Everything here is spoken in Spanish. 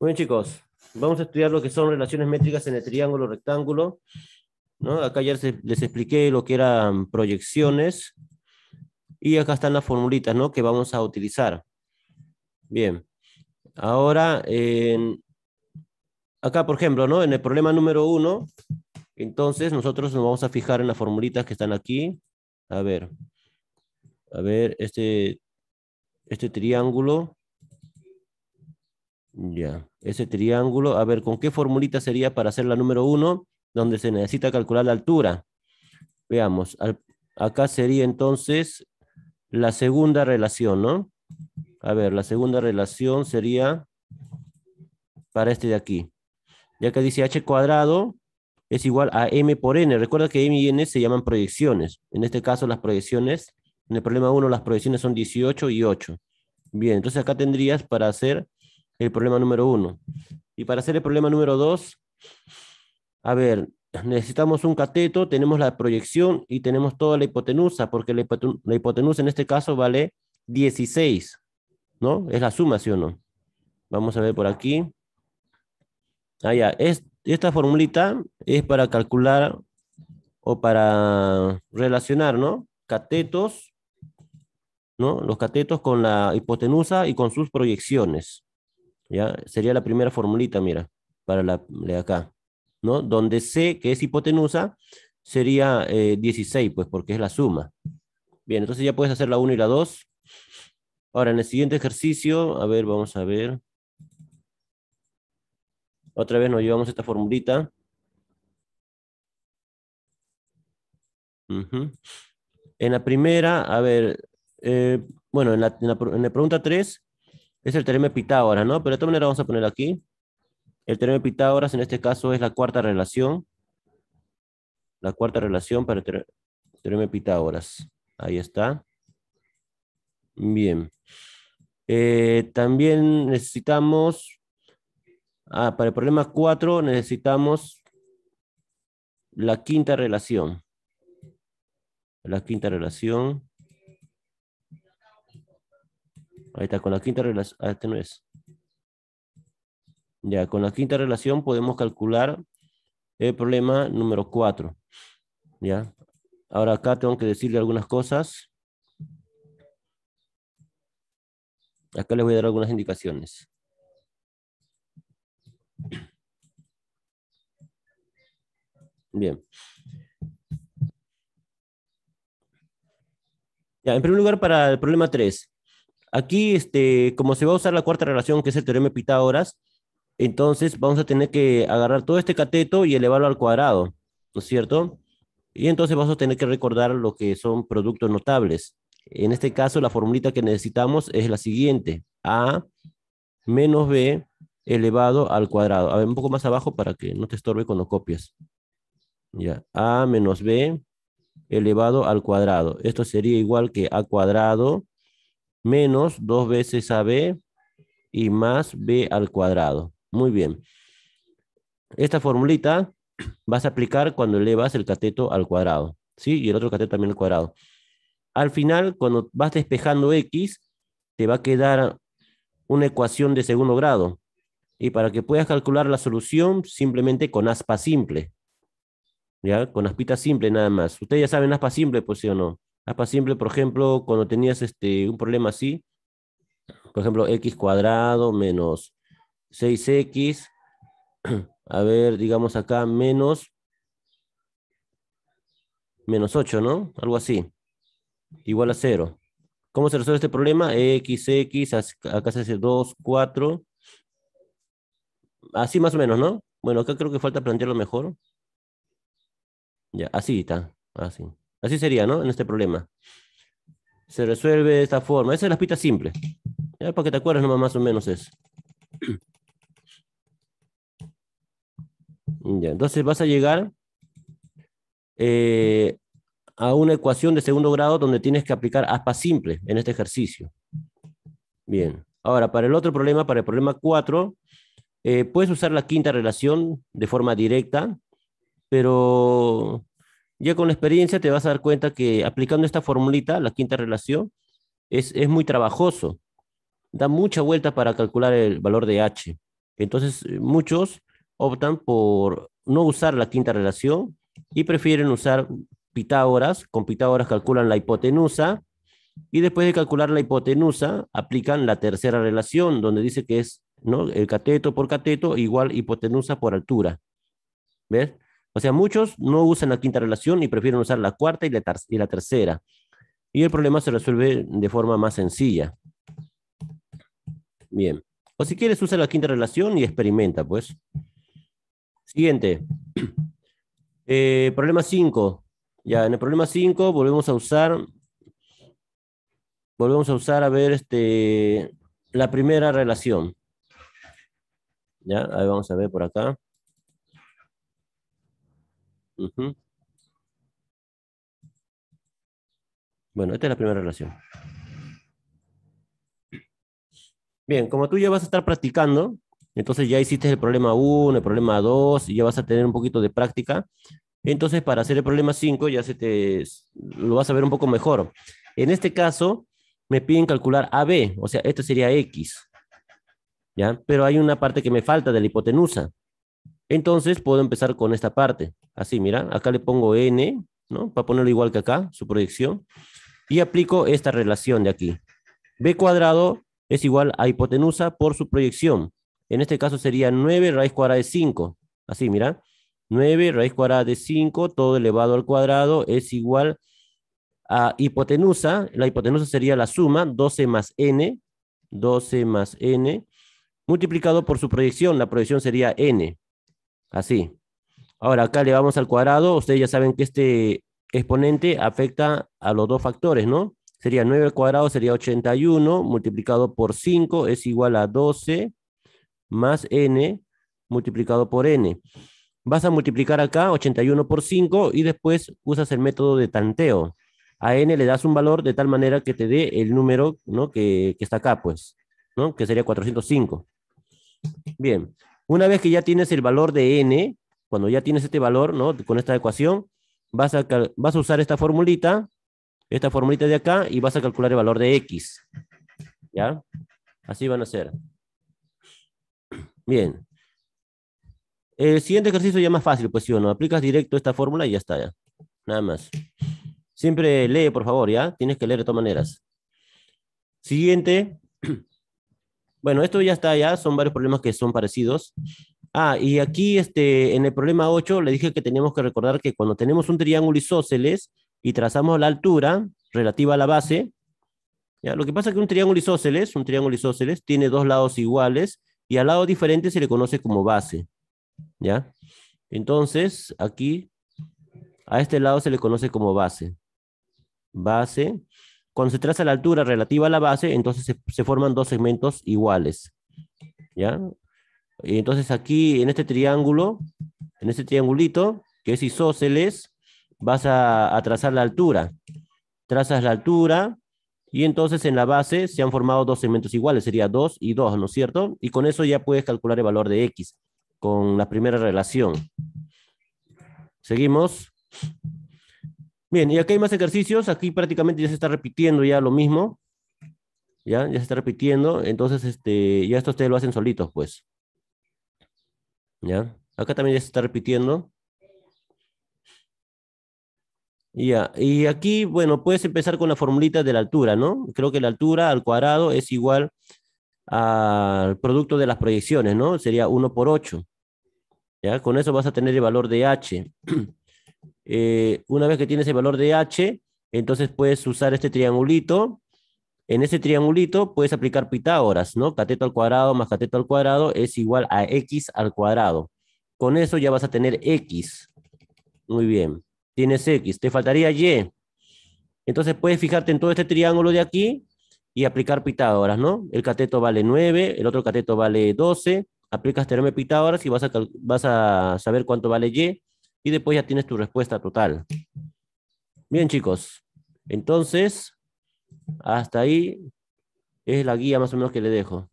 Bueno, chicos, vamos a estudiar lo que son relaciones métricas en el triángulo rectángulo. ¿no? Acá ya les expliqué lo que eran proyecciones. Y acá están las formulitas ¿no? que vamos a utilizar. Bien. Ahora, acá, por ejemplo, ¿no? en el problema número uno, entonces nosotros nos vamos a fijar en las formulitas que están aquí. A ver. A ver, este, este triángulo ya, ese triángulo, a ver, ¿con qué formulita sería para hacer la número 1? Donde se necesita calcular la altura. Veamos, acá sería entonces la segunda relación, ¿no? A ver, la segunda relación sería para este de aquí. Ya que dice h cuadrado es igual a m por n. Recuerda que m y n se llaman proyecciones. En este caso las proyecciones, en el problema 1 las proyecciones son 18 y 8. Bien, entonces acá tendrías para hacer el problema número uno. Y para hacer el problema número dos, a ver, necesitamos un cateto, tenemos la proyección y tenemos toda la hipotenusa, porque la, hipotenusa en este caso vale 16, ¿no? Es la suma, ¿sí o no? Vamos a ver por aquí. Ah, ya. Es, esta formulita es para calcular o para relacionar, ¿no? Catetos, ¿no? Los catetos con la hipotenusa y con sus proyecciones. ¿ya? Sería la primera formulita, mira, para la de acá, ¿no? Donde C, que es hipotenusa, sería 16, eh, pues, porque es la suma. Bien, entonces ya puedes hacer la 1 y la 2. Ahora, en el siguiente ejercicio, a ver, vamos a ver. Otra vez nos llevamos esta formulita. En la primera, a ver, eh, bueno, en la, en la pregunta 3, es el teorema de Pitágoras, ¿no? Pero de todas maneras vamos a poner aquí. El teorema de Pitágoras en este caso es la cuarta relación. La cuarta relación para el teorema de Pitágoras. Ahí está. Bien. Eh, también necesitamos, ah, para el problema cuatro necesitamos la quinta relación. La quinta relación. Ahí está, con la quinta relación. Ah, este no es. Ya, con la quinta relación podemos calcular el problema número 4. Ya. Ahora acá tengo que decirle algunas cosas. Acá les voy a dar algunas indicaciones. Bien. Ya, en primer lugar, para el problema 3. Aquí, este, como se va a usar la cuarta relación, que es el teorema de Pitágoras, entonces vamos a tener que agarrar todo este cateto y elevarlo al cuadrado, ¿no es cierto? Y entonces vamos a tener que recordar lo que son productos notables. En este caso, la formulita que necesitamos es la siguiente. A menos B elevado al cuadrado. A ver, un poco más abajo para que no te estorbe cuando copias. Ya, A menos B elevado al cuadrado. Esto sería igual que A cuadrado menos dos veces AB y más B al cuadrado. Muy bien. Esta formulita vas a aplicar cuando elevas el cateto al cuadrado, ¿sí? Y el otro cateto también al cuadrado. Al final, cuando vas despejando X, te va a quedar una ecuación de segundo grado. Y para que puedas calcular la solución, simplemente con aspa simple. ¿Ya? Con aspita simple nada más. Ustedes ya saben aspa simple, pues sí o no para simple, por ejemplo, cuando tenías este, un problema así, por ejemplo, x cuadrado menos 6x, a ver, digamos acá, menos, menos 8, ¿no? Algo así, igual a 0. ¿Cómo se resuelve este problema? x, x, acá se hace 2, 4, así más o menos, ¿no? Bueno, acá creo que falta plantearlo mejor. Ya, así está, así. Así sería, ¿no? En este problema. Se resuelve de esta forma. Esa es la pista simple. Ya para que te acuerdes nomás más o menos es. Ya, entonces vas a llegar eh, a una ecuación de segundo grado donde tienes que aplicar aspa simple en este ejercicio. Bien. Ahora, para el otro problema, para el problema 4, eh, puedes usar la quinta relación de forma directa, pero ya con la experiencia te vas a dar cuenta que aplicando esta formulita, la quinta relación, es, muy trabajoso. Da mucha vuelta para calcular el valor de H. Entonces, eh, muchos optan por no usar la quinta relación y prefieren usar Pitágoras. Con Pitágoras calculan la hipotenusa y después de calcular la hipotenusa aplican la tercera relación donde dice que es ¿no? el cateto por cateto igual hipotenusa por altura. ¿Ves? O sea, muchos no usan la quinta relación y prefieren usar la cuarta y la, tercera. Y el problema se resuelve de forma más sencilla. Bien. O si quieres, usa la quinta relación y experimenta, pues. Siguiente. Eh, problema 5. Ya, en el problema 5 volvemos a usar... Volvemos a usar, a ver, este, la primera relación. Ya, ahí vamos a ver por acá. Bueno, esta es la primera relación. Bien, como tú ya vas a estar practicando, entonces ya hiciste el problema 1, el problema 2, y ya vas a tener un poquito de práctica. Entonces, para hacer el problema 5, ya se te, lo vas a ver un poco mejor. En este caso, me piden calcular AB, o sea, esto sería X. ¿Ya? Pero hay una parte que me falta de la hipotenusa. Entonces, puedo empezar con esta parte así, mira, acá le pongo n, ¿no? Para ponerlo igual que acá, su proyección, y aplico esta relación de aquí. b cuadrado es igual a hipotenusa por su proyección. En este caso sería 9 raíz cuadrada de 5. Así, mira. 9 raíz cuadrada de 5, todo elevado al cuadrado, es igual a hipotenusa. La hipotenusa sería la suma, 12 más n, 12 más n, multiplicado por su proyección. La proyección sería n. Así. Ahora, acá le vamos al cuadrado. Ustedes ya saben que este exponente afecta a los dos factores, ¿no? Sería 9 al cuadrado, sería 81, multiplicado por 5 es igual a 12 más n multiplicado por n. Vas a multiplicar acá 81 por 5 y después usas el método de tanteo. A n le das un valor de tal manera que te dé el número ¿no? que, que está acá, pues, ¿no? que sería 405. Bien, una vez que ya tienes el valor de n, cuando ya tienes este valor, ¿no? Con esta ecuación, vas a, vas a usar esta formulita, esta formulita de acá, y vas a calcular el valor de X. ¿Ya? Así van a ser. Bien. El siguiente ejercicio ya más fácil, pues Si no. Aplicas directo esta fórmula y ya está, ya. Nada más. Siempre lee, por favor, ¿ya? Tienes que leer de todas maneras. Siguiente. Bueno, esto ya está, ya. Son varios problemas que son parecidos. Ah, y aquí este, en el problema 8 le dije que teníamos que recordar que cuando tenemos un triángulo isósceles y trazamos la altura relativa a la base, ¿ya? lo que pasa es que un triángulo isósceles, un triángulo isósceles tiene dos lados iguales y al lado diferente se le conoce como base. ¿ya? Entonces, aquí a este lado se le conoce como base. Base. Cuando se traza la altura relativa a la base, entonces se, se forman dos segmentos iguales. ¿Ya? Y entonces aquí, en este triángulo, en este triangulito, que es isósceles, vas a, trazar la altura. Trazas la altura, y entonces en la base se han formado dos segmentos iguales, sería 2 y 2, ¿no es cierto? Y con eso ya puedes calcular el valor de X, con la primera relación. Seguimos. Bien, y aquí hay más ejercicios, aquí prácticamente ya se está repitiendo ya lo mismo. Ya, ya se está repitiendo, entonces este, ya esto ustedes lo hacen solitos, pues. Acá también ya se está repitiendo. y aquí, bueno, puedes empezar con la formulita de la altura, ¿no? Creo que la altura al cuadrado es igual al producto de las proyecciones, ¿no? Sería 1 por 8. ¿Ya? Con eso vas a tener el valor de h. Eh, una vez que tienes el valor de h, entonces puedes usar este triangulito en ese triangulito puedes aplicar Pitágoras, ¿no? Cateto al cuadrado más cateto al cuadrado es igual a x al cuadrado. Con eso ya vas a tener x. Muy bien. Tienes x. Te faltaría y. Entonces puedes fijarte en todo este triángulo de aquí y aplicar Pitágoras, ¿no? El cateto vale 9, el otro cateto vale 12. Aplicas teorema de Pitágoras y vas a, vas a saber cuánto vale y. Y después ya tienes tu respuesta total. Bien, chicos. Entonces, hasta ahí es la guía más o menos que le dejo.